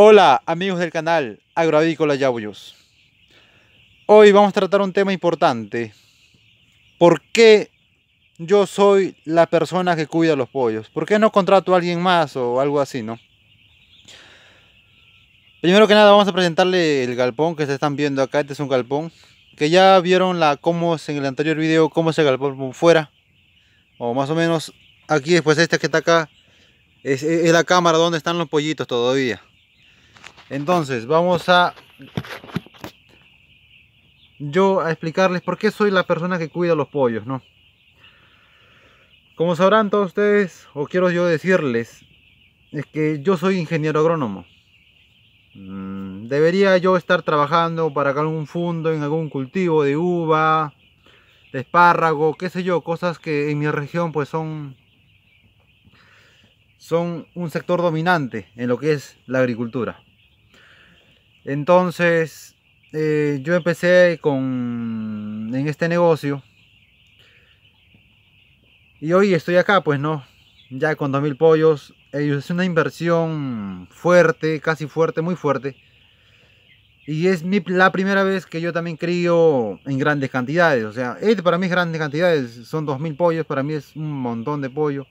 Hola amigos del canal Agroavícola Yabuyos. Hoy vamos a tratar un tema importante. ¿Por qué yo soy la persona que cuida los pollos? ¿Por qué no contrato a alguien más o algo así, no? Primero que nada vamos a presentarle el galpón que se están viendo acá. Este es un galpón que ya vieron la en el anterior video cómo se galpón fuera o más o menos aquí después este que está acá es la cámara donde están los pollitos todavía entonces, vamos a yo a explicarles por qué soy la persona que cuida los pollos, ¿no? Como sabrán todos ustedes, o quiero yo decirles, es que yo soy ingeniero agrónomo. Mm, debería yo estar trabajando para algún fondo, en algún cultivo de uva, de espárrago, qué sé yo, cosas que en mi región pues son son un sector dominante en lo que es la agricultura. Entonces, eh, yo empecé con, en este negocio. Y hoy estoy acá, pues no, ya con 2.000 pollos. Eh, es una inversión fuerte, casi fuerte, muy fuerte. Y es la primera vez que yo también crío en grandes cantidades. O sea, este para mí es grandes cantidades. Son 2.000 pollos, para mí es un montón de pollo.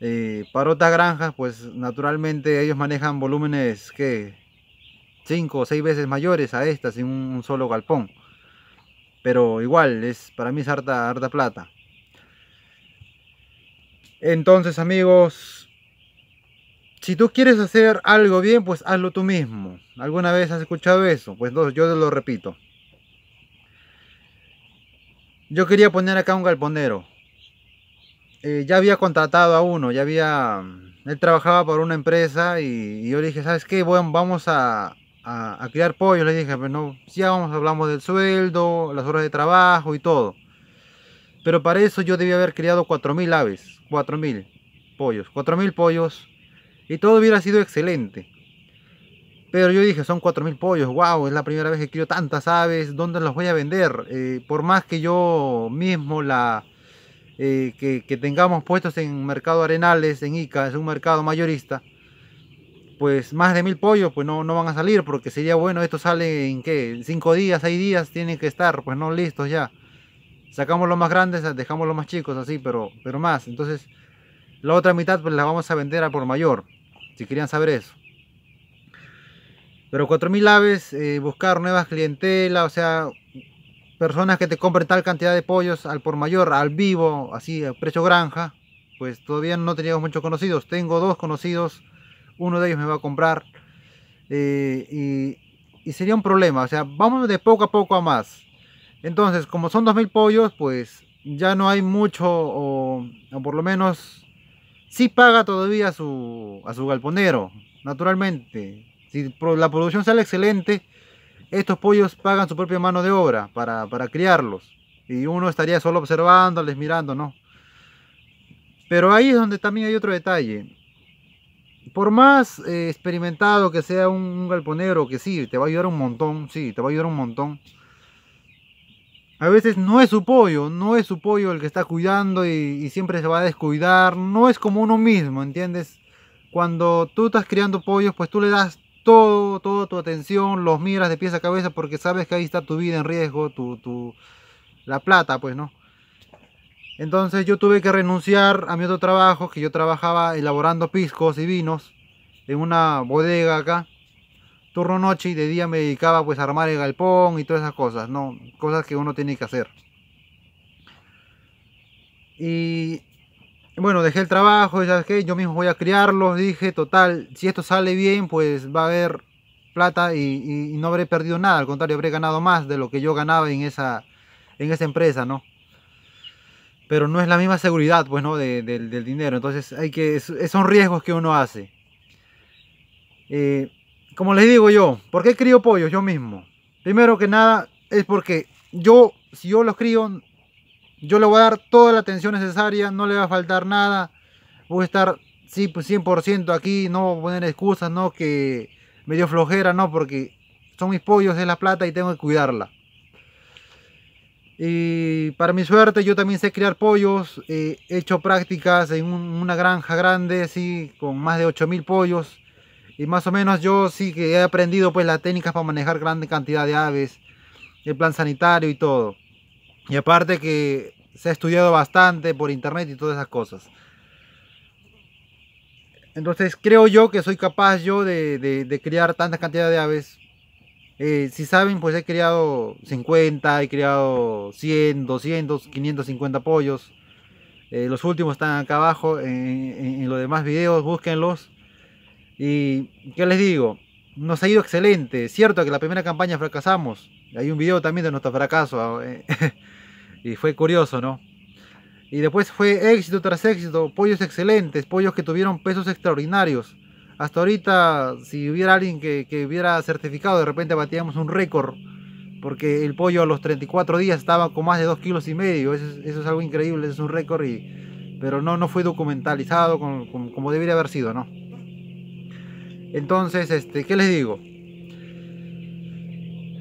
Eh, para otras granjas, pues naturalmente ellos manejan volúmenes que cinco o seis veces mayores a estas en un solo galpón. Pero igual, es, para mí es harta, harta plata. Entonces amigos, si tú quieres hacer algo bien, pues hazlo tú mismo. ¿Alguna vez has escuchado eso? Pues no, yo te lo repito. Yo quería poner acá un galponero. Eh, ya había contratado a uno, ya había... Mm, él trabajaba para una empresa y, y yo le dije, ¿sabes qué? Bueno, vamos a, a, criar pollo, le dije, pero pues no, ya vamos, hablamos del sueldo, las horas de trabajo y todo. Pero para eso yo debía haber criado 4.000 aves, 4.000 pollos, 4.000 pollos, y todo hubiera sido excelente. Pero yo dije, son 4.000 pollos, wow, es la primera vez que crío tantas aves, ¿dónde los voy a vender? Eh, por más que yo mismo la... Eh, que tengamos puestos en Mercado Arenales, en Ica, es un mercado mayorista, pues más de mil pollos pues no, no van a salir porque sería bueno, esto sale en qué, en cinco días, seis días tienen que estar, pues no listos ya. Sacamos los más grandes, dejamos los más chicos así, pero, pero más. Entonces la otra mitad pues la vamos a vender a por mayor, si querían saber eso. Pero 4.000 aves, eh, buscar nuevas clientelas, o sea, personas que te compren tal cantidad de pollos al por mayor, al vivo, así, a precio granja, pues todavía no teníamos muchos conocidos. Tengo dos conocidos uno de ellos me va a comprar eh, y, sería un problema, o sea, vamos de poco a poco a más. Entonces, como son 2.000 pollos, pues ya no hay mucho, o, por lo menos sí paga todavía a su, galponero, naturalmente. Si la producción sale excelente, estos pollos pagan su propia mano de obra para, para criarlos. Y uno estaría solo observándoles, mirando, ¿no? Pero ahí es donde también hay otro detalle por más eh, experimentado que sea un, galponero, que sí, te va a ayudar un montón, sí, te va a ayudar un montón. A veces no es su pollo, no es su pollo el que está cuidando y, siempre se va a descuidar, no es como uno mismo, ¿entiendes? Cuando tú estás criando pollos, pues tú le das todo, toda tu atención, los miras de pies a cabeza porque sabes que ahí está tu vida en riesgo, tu, tu, la plata, pues, ¿no? Entonces yo tuve que renunciar a mi otro trabajo, que yo trabajaba elaborando piscos y vinos en una bodega acá. Turno noche y de día me dedicaba pues a armar el galpón y todas esas cosas, ¿no? Cosas que uno tiene que hacer. Y bueno, dejé el trabajo, ya que yo mismo voy a criarlos, dije, total, si esto sale bien, pues va a haber plata y, y no habré perdido nada, al contrario, habré ganado más de lo que yo ganaba en esa, en esa empresa, ¿no? pero no es la misma seguridad pues, ¿no? del dinero. Entonces hay que, son riesgos que uno hace. Eh, como les digo yo, ¿por qué crío pollos yo mismo? Primero que nada es porque yo, si yo los crío, yo le voy a dar toda la atención necesaria, no le va a faltar nada, voy a estar 100% pues, aquí, no voy a poner excusas, no que medio flojera, no, porque son mis pollos, de la plata y tengo que cuidarla y para mi suerte, yo también sé criar pollos. Eh, he hecho prácticas en una granja grande, sí, con más de 8000 pollos. Y más o menos yo sí que he aprendido pues las técnicas para manejar grande cantidad de aves, el plan sanitario y todo. Y aparte que se ha estudiado bastante por internet y todas esas cosas. Entonces creo yo que soy capaz yo de, de, de criar tanta cantidad de aves eh, si saben, pues he criado 50, he criado 100, 200, 550 pollos. Eh, los últimos están acá abajo en, los demás videos, búsquenlos. Y qué les digo, nos ha ido excelente. Cierto que la primera campaña fracasamos. Hay un video también de nuestro fracaso. Eh, y fue curioso, ¿no? Y después fue éxito tras éxito, pollos excelentes, pollos que tuvieron pesos extraordinarios. Hasta ahorita, si hubiera alguien que, hubiera certificado, de repente batíamos un récord, porque el pollo a los 34 días estaba con más de 2 kilos y medio. Eso es, algo increíble, es un récord, y, pero no, no fue documentalizado como, como debería haber sido, ¿no? Entonces, este, ¿qué les digo?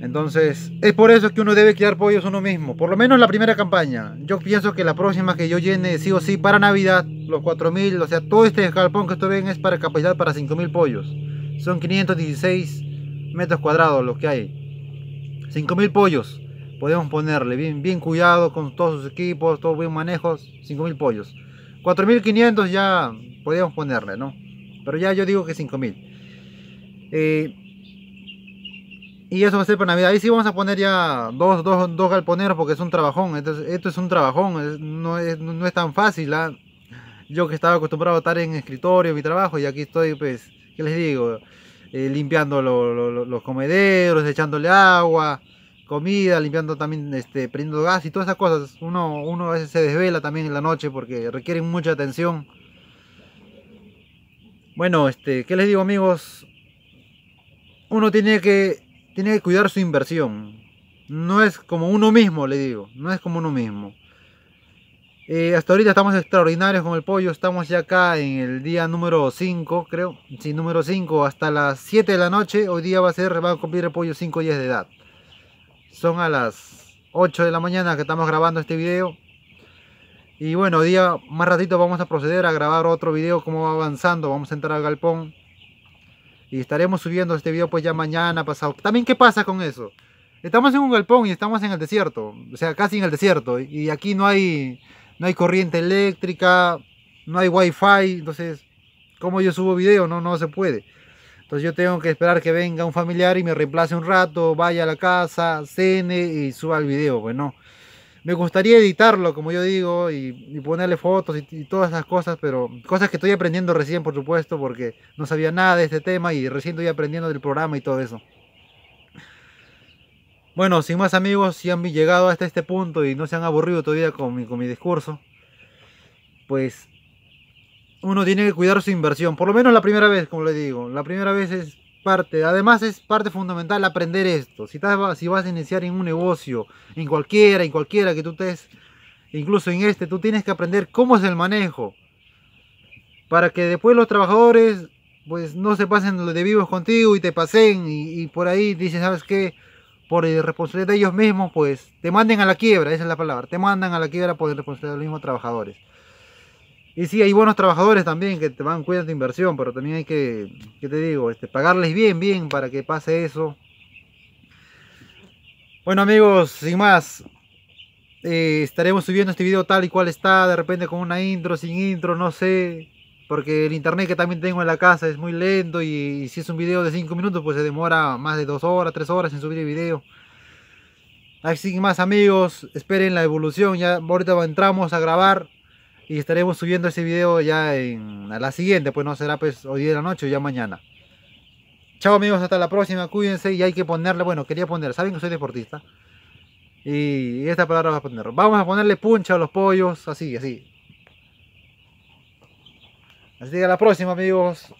Entonces, es por eso que uno debe criar pollos uno mismo, por lo menos la primera campaña. Yo pienso que la próxima que yo llene sí o sí para Navidad, los 4000, o sea, todo este escalpón que ustedes ven es para capacidad para 5000 pollos. Son 516 metros cuadrados los que hay. 5000 pollos podemos ponerle bien, bien cuidado con todos sus equipos, todos bien manejos, 5000 pollos. 4500 ya podemos ponerle, ¿no? Pero ya yo digo que 5000. Eh, y eso va a ser para Navidad. Ahí sí vamos a poner ya dos, dos, dos galponeros porque es un trabajón. Esto, esto es un trabajón, no, es, tan fácil. ¿ah? Yo que estaba acostumbrado a estar en escritorio, mi trabajo, y aquí estoy, pues, ¿qué les digo? Eh, limpiando los comederos, echándole agua, comida, limpiando también, este, prendiendo gas y todas esas cosas. Uno, a veces se desvela también en la noche porque requieren mucha atención. Bueno, este, ¿qué les digo amigos? Uno tiene que tiene que cuidar su inversión. No es como uno mismo, le digo, no es como uno mismo. Eh, hasta ahorita estamos extraordinarios con el pollo, estamos ya acá en el día número 5, creo, sí, número 5, hasta las 7 de la noche, hoy día va a ser, va a cumplir el pollo 5 días de edad. Son a las 8 de la mañana que estamos grabando este video. Y bueno, día más ratito vamos a proceder a grabar otro video, cómo va avanzando, vamos a entrar al galpón y estaremos subiendo este video pues ya mañana, pasado. También, ¿qué pasa con eso? Estamos en un galpón y estamos en el desierto. O sea, casi en el desierto. Y aquí no hay, no hay corriente eléctrica, no hay wifi. Entonces, ¿cómo yo subo video? No, no se puede. Entonces yo tengo que esperar que venga un familiar y me reemplace un rato, vaya a la casa, cene y suba el video. Bueno, pues, me gustaría editarlo, como yo digo, y, ponerle fotos y, todas esas cosas, pero cosas que estoy aprendiendo recién, por supuesto, porque no sabía nada de este tema y recién estoy aprendiendo del programa y todo eso. Bueno, sin más amigos, si han llegado hasta este punto y no se han aburrido todavía con mi, con mi discurso, pues uno tiene que cuidar su inversión, por lo menos la primera vez, como le digo, la primera vez es además es parte fundamental aprender esto. Si, estás, vas a iniciar en un negocio, en cualquiera, en cualquiera que tú estés, incluso en este, tú tienes que aprender cómo es el manejo. Para que después los trabajadores pues no se pasen de vivos contigo y te pasen y, por ahí dicen, ¿sabes qué? Por irresponsabilidad de ellos mismos, pues te manden a la quiebra, esa es la palabra, te mandan a la quiebra por irresponsabilidad de los mismos trabajadores. Y sí, hay buenos trabajadores también que te van cuidando tu inversión, pero también hay que, ¿qué te digo? Este, pagarles bien, bien para que pase eso. Bueno amigos, sin más, eh, estaremos subiendo este video tal y cual está, de repente con una intro, sin intro, no sé. Porque el internet que también tengo en la casa es muy lento y, si es un video de 5 minutos pues se demora más de 2 horas, 3 horas en subir el video. Así que más amigos, esperen la evolución, ya ahorita entramos a grabar y estaremos subiendo ese video ya en, la siguiente, pues no será pues hoy de la noche o ya mañana. Chao amigos, hasta la próxima, cuídense y hay que ponerle, bueno, quería poner, saben que soy deportista y esta palabra va a poner. Vamos a ponerle puncha a los pollos, así, así. Así que a la próxima amigos.